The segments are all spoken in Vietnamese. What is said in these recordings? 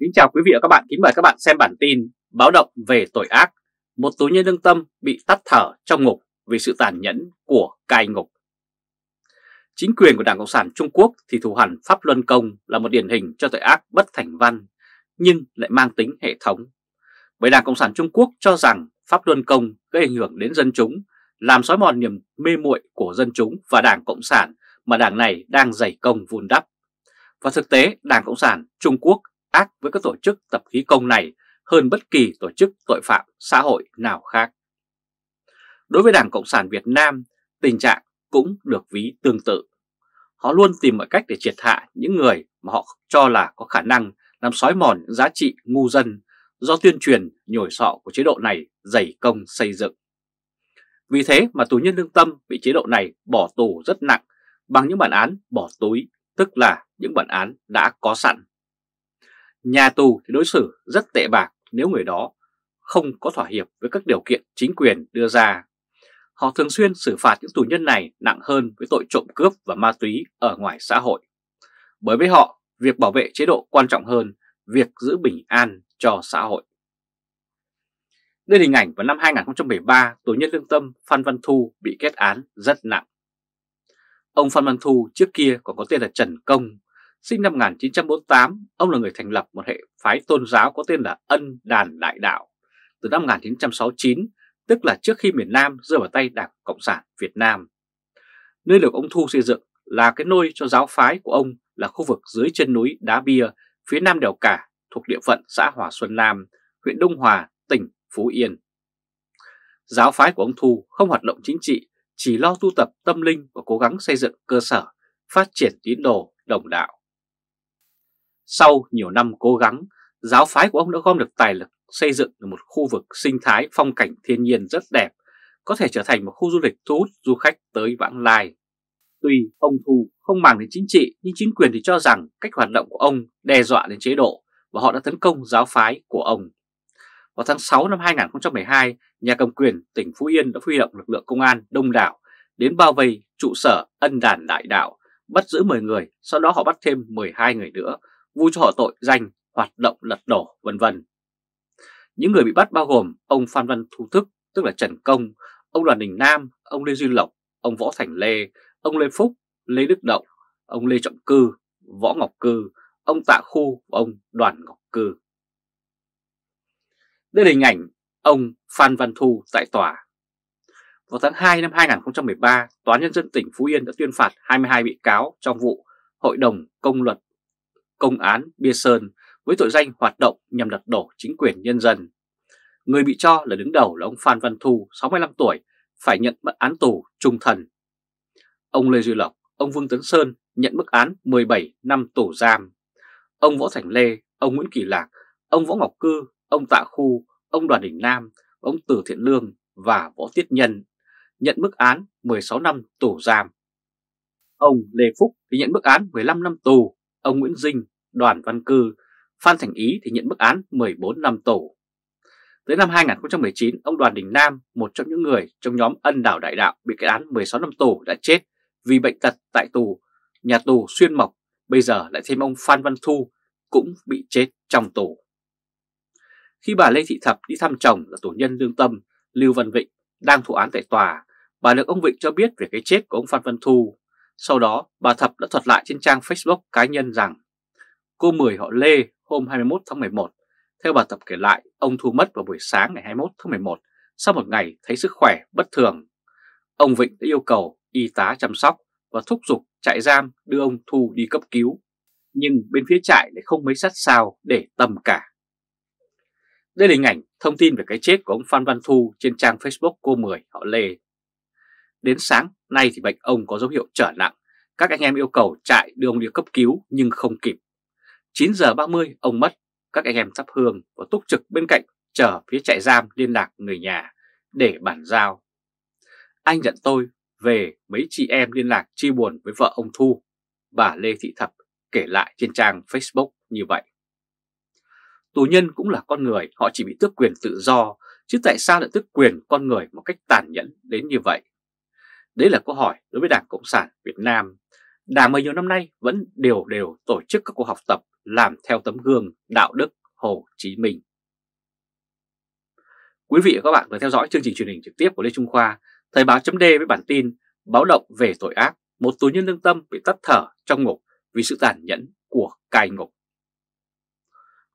Kính chào quý vị và các bạn, kính mời các bạn xem bản tin báo động về tội ác Một tù nhân lương tâm bị tắt thở trong ngục vì sự tàn nhẫn của cai ngục Chính quyền của Đảng Cộng sản Trung Quốc thì thù hẳn Pháp Luân Công là một điển hình cho tội ác bất thành văn nhưng lại mang tính hệ thống Bởi Đảng Cộng sản Trung Quốc cho rằng Pháp Luân Công gây ảnh hưởng đến dân chúng làm xói mòn niềm mê muội của dân chúng và Đảng Cộng sản mà đảng này đang dày công vun đắp. Và thực tế, Đảng Cộng sản Trung Quốc ác với các tổ chức tập khí công này hơn bất kỳ tổ chức tội phạm xã hội nào khác. Đối với Đảng Cộng sản Việt Nam, tình trạng cũng được ví tương tự. Họ luôn tìm mọi cách để triệt hạ những người mà họ cho là có khả năng làm xói mòn giá trị ngu dân do tuyên truyền nhồi sọ của chế độ này dày công xây dựng. Vì thế mà tù nhân lương tâm bị chế độ này bỏ tù rất nặng bằng những bản án bỏ túi, tức là những bản án đã có sẵn. Nhà tù thì đối xử rất tệ bạc nếu người đó không có thỏa hiệp với các điều kiện chính quyền đưa ra. Họ thường xuyên xử phạt những tù nhân này nặng hơn với tội trộm cướp và ma túy ở ngoài xã hội. Bởi với họ, việc bảo vệ chế độ quan trọng hơn việc giữ bình an cho xã hội. Đây là hình ảnh vào năm 2013, tù nhân lương tâm Phan Văn Thu bị kết án rất nặng. Ông Phan Văn Thu trước kia còn có tên là Trần Công, Sinh năm 1948, ông là người thành lập một hệ phái tôn giáo có tên là Ân Đàn Đại Đạo từ năm 1969, tức là trước khi miền Nam rơi vào tay Đảng Cộng sản Việt Nam. Nơi được ông Thu xây dựng là cái nôi cho giáo phái của ông là khu vực dưới chân núi Đá Bia, phía nam đèo Cả, thuộc địa phận xã Hòa Xuân Nam, huyện Đông Hòa, tỉnh Phú Yên. Giáo phái của ông Thu không hoạt động chính trị, chỉ lo tu tập tâm linh và cố gắng xây dựng cơ sở, phát triển tín đồ, đồng đạo. Sau nhiều năm cố gắng, giáo phái của ông đã gom được tài lực xây dựng được một khu vực sinh thái phong cảnh thiên nhiên rất đẹp, có thể trở thành một khu du lịch thu hút du khách tới vãng lai. Tuy ông Thu không màng đến chính trị, nhưng chính quyền thì cho rằng cách hoạt động của ông đe dọa đến chế độ và họ đã tấn công giáo phái của ông. Vào tháng 6 năm 2012, nhà cầm quyền tỉnh Phú Yên đã huy động lực lượng công an đông đảo đến bao vây trụ sở ân đàn đại đạo, bắt giữ 10 người, sau đó họ bắt thêm 12 người nữa vu cho họ tội danh, hoạt động lật đổ, vân vân. Những người bị bắt bao gồm ông Phan Văn Thu Thức, tức là Trần Công, ông Đoàn Đình Nam, ông Lê Duy Lộc, ông Võ Thành Lê, ông Lê Phúc, Lê Đức Đậu, ông Lê Trọng Cư, Võ Ngọc Cư, ông Tạ Khu và ông Đoàn Ngọc Cư. Đây là hình ảnh ông Phan Văn Thu tại tòa. Vào tháng 2 năm 2013, Tòa Nhân dân tỉnh Phú Yên đã tuyên phạt 22 bị cáo trong vụ Hội đồng Công luật công án Bia Sơn với tội danh hoạt động nhằm đặt đổ chính quyền nhân dân. Người bị cho là đứng đầu là ông Phan Văn Thu, 65 tuổi, phải nhận mức án tù trung thân. Ông Lê Duy Lộc, ông Vương Tấn Sơn nhận mức án 17 năm tù giam. Ông Võ Thành Lê, ông Nguyễn Kỳ Lạc, ông Võ Ngọc Cư, ông Tạ Khu, ông Đoàn Đình Nam, ông Từ Thiện Lương và Võ Tiết Nhân nhận mức án 16 năm tù giam. Ông Lê Phúc thì nhận mức án 15 năm tù ông Nguyễn Dinh, Đoàn Văn Cư, Phan Thành Ý thì nhận bức án 14 năm tù. Tới năm 2019, ông Đoàn Đình Nam, một trong những người trong nhóm ân đảo đại đạo bị kết án 16 năm tù đã chết vì bệnh tật tại tù, nhà tù xuyên mộc, bây giờ lại thêm ông Phan Văn Thu cũng bị chết trong tù. Khi bà Lê Thị Thập đi thăm chồng là tù nhân lương tâm Lưu Văn Vịnh đang thụ án tại tòa, bà được ông Vịnh cho biết về cái chết của ông Phan Văn Thu. Sau đó, bà Thập đã thuật lại trên trang Facebook cá nhân rằng cô Mười họ Lê hôm 21 tháng 11. Theo bà Thập kể lại, ông Thu mất vào buổi sáng ngày 21 tháng 11 sau một ngày thấy sức khỏe bất thường. Ông Vịnh đã yêu cầu y tá chăm sóc và thúc giục trại giam đưa ông Thu đi cấp cứu. Nhưng bên phía trại lại không mấy sát sao để tâm cả. Đây là hình ảnh thông tin về cái chết của ông Phan Văn Thu trên trang Facebook cô Mười họ Lê. Đến sáng nay thì bệnh ông có dấu hiệu trở nặng. Các anh em yêu cầu chạy đưa ông đi cấp cứu nhưng không kịp. 9 giờ 30 ông mất. Các anh em thắp hương và túc trực bên cạnh chờ phía trại giam liên lạc người nhà để bản giao. Anh nhận tôi về mấy chị em liên lạc chia buồn với vợ ông Thu, bà Lê Thị Thập kể lại trên trang Facebook như vậy. Tù nhân cũng là con người, họ chỉ bị tước quyền tự do, chứ tại sao lại tước quyền con người một cách tàn nhẫn đến như vậy? Đấy là câu hỏi đối với Đảng Cộng sản Việt Nam. Đảng mà nhiều năm nay vẫn đều đều tổ chức các cuộc học tập làm theo tấm gương đạo đức Hồ Chí Minh. Quý vị và các bạn vừa theo dõi chương trình truyền hình trực tiếp của Lê Trung Khoa, Thời báo chấm với bản tin báo động về tội ác, một tù nhân lương tâm bị tắt thở trong ngục vì sự tàn nhẫn của cai ngục.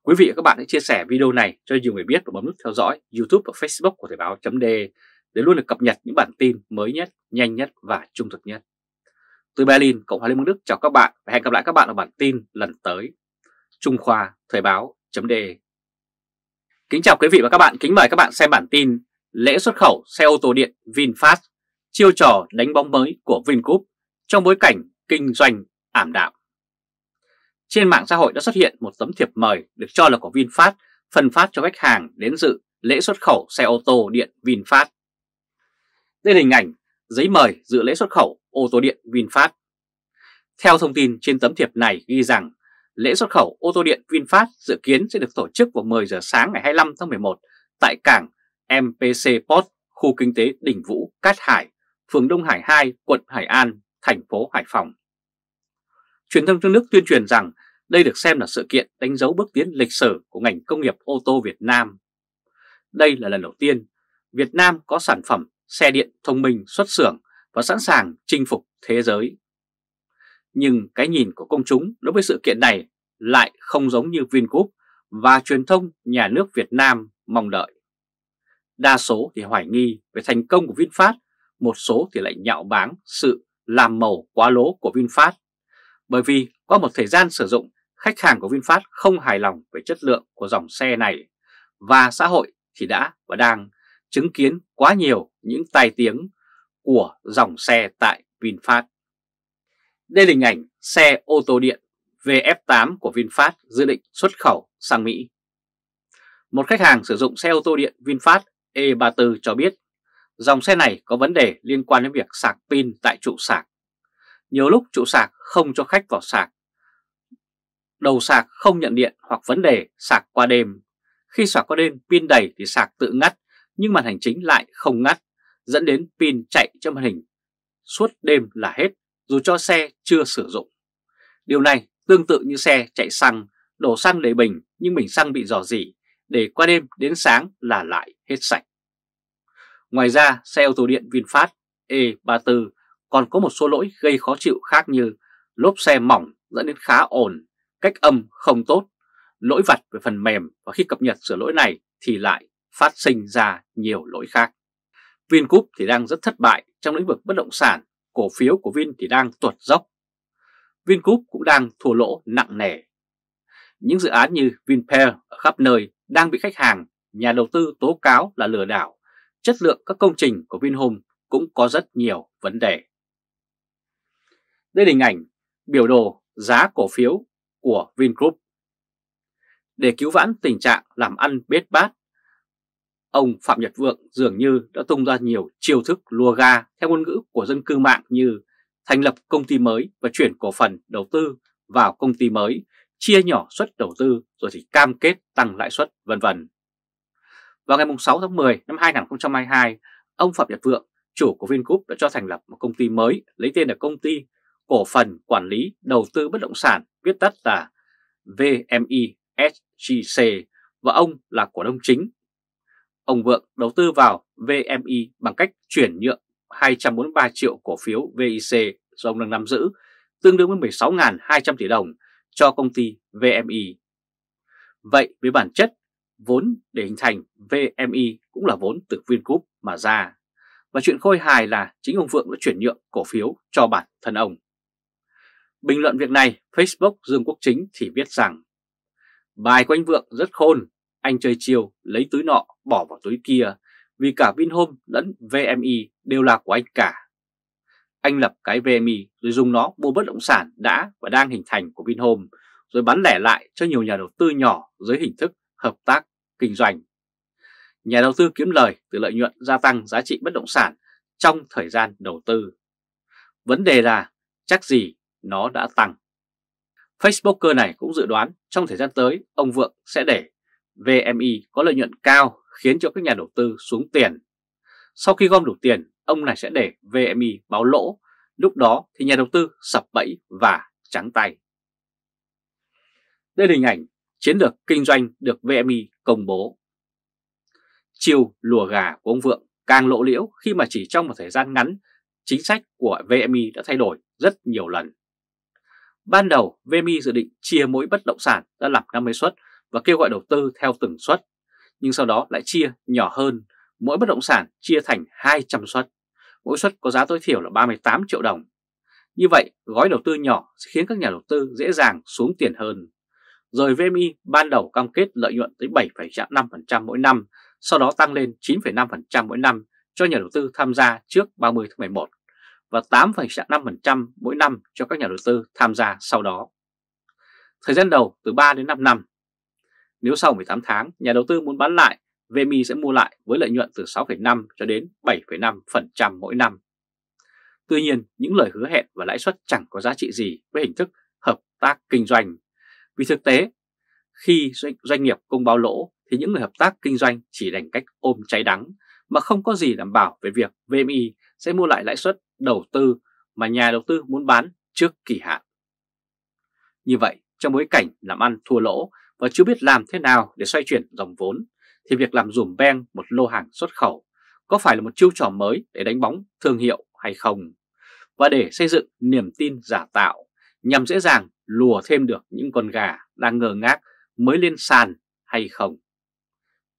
Quý vị và các bạn hãy chia sẻ video này cho nhiều người biết và bấm nút theo dõi YouTube và Facebook của Thời báo chấm để luôn được cập nhật những bản tin mới nhất, nhanh nhất và trung thực nhất. Từ Berlin, Cộng hòa Liên bang Đức chào các bạn và hẹn gặp lại các bạn ở bản tin lần tới. Trung Khoa Thời báo.de Kính chào quý vị và các bạn, kính mời các bạn xem bản tin Lễ xuất khẩu xe ô tô điện VinFast chiêu trò đánh bóng mới của Vingroup trong bối cảnh kinh doanh ảm đạm. Trên mạng xã hội đã xuất hiện một tấm thiệp mời được cho là của VinFast phân phát cho khách hàng đến dự lễ xuất khẩu xe ô tô điện VinFast đây là hình ảnh giấy mời dự lễ xuất khẩu ô tô điện VinFast. Theo thông tin trên tấm thiệp này ghi rằng lễ xuất khẩu ô tô điện VinFast dự kiến sẽ được tổ chức vào 10 giờ sáng ngày 25 tháng 11 tại cảng MPC Port, khu kinh tế Đình Vũ, Cát Hải, phường Đông Hải 2, quận Hải An, thành phố Hải Phòng. Truyền thông trong nước tuyên truyền rằng đây được xem là sự kiện đánh dấu bước tiến lịch sử của ngành công nghiệp ô tô Việt Nam. Đây là lần đầu tiên Việt Nam có sản phẩm xe điện thông minh xuất xưởng và sẵn sàng chinh phục thế giới. Nhưng cái nhìn của công chúng đối với sự kiện này lại không giống như Vingroup và truyền thông nhà nước Việt Nam mong đợi. Đa số thì hoài nghi về thành công của VinFast, một số thì lại nhạo báng sự làm màu quá lố của VinFast. Bởi vì qua một thời gian sử dụng, khách hàng của VinFast không hài lòng về chất lượng của dòng xe này và xã hội thì đã và đang chứng kiến quá nhiều những tai tiếng của dòng xe tại VinFast. Đây là hình ảnh xe ô tô điện VF8 của VinFast dự định xuất khẩu sang Mỹ. Một khách hàng sử dụng xe ô tô điện VinFast E34 cho biết dòng xe này có vấn đề liên quan đến việc sạc pin tại trụ sạc. Nhiều lúc trụ sạc không cho khách vào sạc. Đầu sạc không nhận điện hoặc vấn đề sạc qua đêm. Khi sạc qua đêm pin đầy thì sạc tự ngắt nhưng màn hình chính lại không ngắt, dẫn đến pin chạy cho màn hình suốt đêm là hết dù cho xe chưa sử dụng. Điều này tương tự như xe chạy xăng, đổ xăng đầy bình nhưng bình xăng bị dò dỉ, để qua đêm đến sáng là lại hết sạch. Ngoài ra, xe ô tô điện VinFast E34 còn có một số lỗi gây khó chịu khác như lốp xe mỏng dẫn đến khá ổn, cách âm không tốt, lỗi vặt về phần mềm và khi cập nhật sửa lỗi này thì lại phát sinh ra nhiều lỗi khác. Vingroup thì đang rất thất bại trong lĩnh vực bất động sản, cổ phiếu của Vin thì đang tuột dốc. Vingroup cũng đang thua lỗ nặng nề. Những dự án như Vinpearl ở khắp nơi đang bị khách hàng, nhà đầu tư tố cáo là lừa đảo. Chất lượng các công trình của Vinhome cũng có rất nhiều vấn đề. Đây là hình ảnh biểu đồ giá cổ phiếu của Vingroup. Để cứu vãn tình trạng làm ăn bết bát ông Phạm Nhật Vượng dường như đã tung ra nhiều chiêu thức lùa ga theo ngôn ngữ của dân cư mạng như thành lập công ty mới và chuyển cổ phần đầu tư vào công ty mới, chia nhỏ suất đầu tư rồi thì cam kết tăng lãi suất vân vân. Vào ngày 6 tháng 10 năm 2022, ông Phạm Nhật Vượng, chủ của Vingroup đã cho thành lập một công ty mới lấy tên là công ty cổ phần quản lý đầu tư bất động sản viết tắt là VMI SGC và ông là cổ đông chính ông Vượng đầu tư vào VMI bằng cách chuyển nhượng 243 triệu cổ phiếu VIC do ông đang nắm giữ, tương đương với 16.200 tỷ đồng cho công ty VMI. Vậy với bản chất, vốn để hình thành VMI cũng là vốn từ Vingroup mà ra. Và chuyện khôi hài là chính ông Vượng đã chuyển nhượng cổ phiếu cho bản thân ông. Bình luận việc này, Facebook Dương Quốc Chính thì viết rằng Bài của anh Vượng rất khôn, anh chơi chiều lấy túi nọ bỏ vào túi kia vì cả Vinhome lẫn VMI đều là của anh cả. Anh lập cái VMI rồi dùng nó mua bất động sản đã và đang hình thành của Vinhome rồi bán lẻ lại cho nhiều nhà đầu tư nhỏ dưới hình thức hợp tác kinh doanh. Nhà đầu tư kiếm lời từ lợi nhuận gia tăng giá trị bất động sản trong thời gian đầu tư. Vấn đề là chắc gì nó đã tăng. Facebooker này cũng dự đoán trong thời gian tới ông Vượng sẽ để VMI có lợi nhuận cao khiến cho các nhà đầu tư xuống tiền. Sau khi gom đủ tiền, ông này sẽ để VMI báo lỗ, lúc đó thì nhà đầu tư sập bẫy và trắng tay. Đây là hình ảnh chiến lược kinh doanh được VMI công bố. Chiều lùa gà của ông Vượng càng lộ liễu khi mà chỉ trong một thời gian ngắn, chính sách của VMI đã thay đổi rất nhiều lần. Ban đầu, VMI dự định chia mỗi bất động sản đã làm 50 suất và kêu gọi đầu tư theo từng suất nhưng sau đó lại chia nhỏ hơn, mỗi bất động sản chia thành 200 suất, mỗi suất có giá tối thiểu là 38 triệu đồng. Như vậy, gói đầu tư nhỏ sẽ khiến các nhà đầu tư dễ dàng xuống tiền hơn. Rồi VMI ban đầu cam kết lợi nhuận tới 7,5% mỗi năm, sau đó tăng lên 9,5% mỗi năm cho nhà đầu tư tham gia trước 30 tháng 11 và 8,5% mỗi năm cho các nhà đầu tư tham gia sau đó. Thời gian đầu từ 3 đến 5 năm, nếu sau 18 tháng nhà đầu tư muốn bán lại, VMI sẽ mua lại với lợi nhuận từ 6,5 cho đến 7,5% mỗi năm. Tuy nhiên, những lời hứa hẹn và lãi suất chẳng có giá trị gì với hình thức hợp tác kinh doanh. Vì thực tế, khi doanh nghiệp công báo lỗ thì những người hợp tác kinh doanh chỉ đành cách ôm cháy đắng mà không có gì đảm bảo về việc VMI sẽ mua lại lãi suất đầu tư mà nhà đầu tư muốn bán trước kỳ hạn. Như vậy, trong bối cảnh làm ăn thua lỗ và chưa biết làm thế nào để xoay chuyển dòng vốn, thì việc làm dùm beng một lô hàng xuất khẩu có phải là một chiêu trò mới để đánh bóng thương hiệu hay không? Và để xây dựng niềm tin giả tạo nhằm dễ dàng lùa thêm được những con gà đang ngờ ngác mới lên sàn hay không?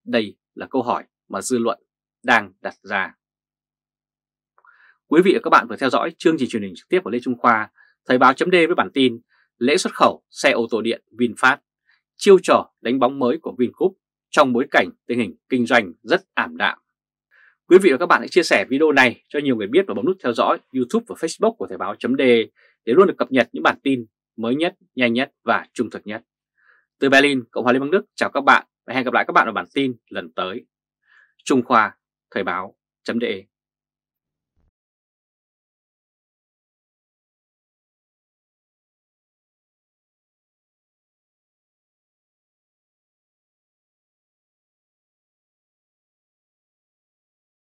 Đây là câu hỏi mà dư luận đang đặt ra. Quý vị và các bạn vừa theo dõi chương trình truyền hình trực tiếp của Lê Trung Khoa, Thời báo chấm với bản tin lễ xuất khẩu xe ô tô điện VinFast chiêu trò đánh bóng mới của Vingroup trong bối cảnh tình hình kinh doanh rất ảm đạm. Quý vị và các bạn hãy chia sẻ video này cho nhiều người biết và bấm nút theo dõi YouTube và Facebook của Thời báo .de để luôn được cập nhật những bản tin mới nhất, nhanh nhất và trung thực nhất. Từ Berlin, Cộng hòa Liên bang Đức chào các bạn và hẹn gặp lại các bạn ở bản tin lần tới. Trung Khoa, Thời báo .de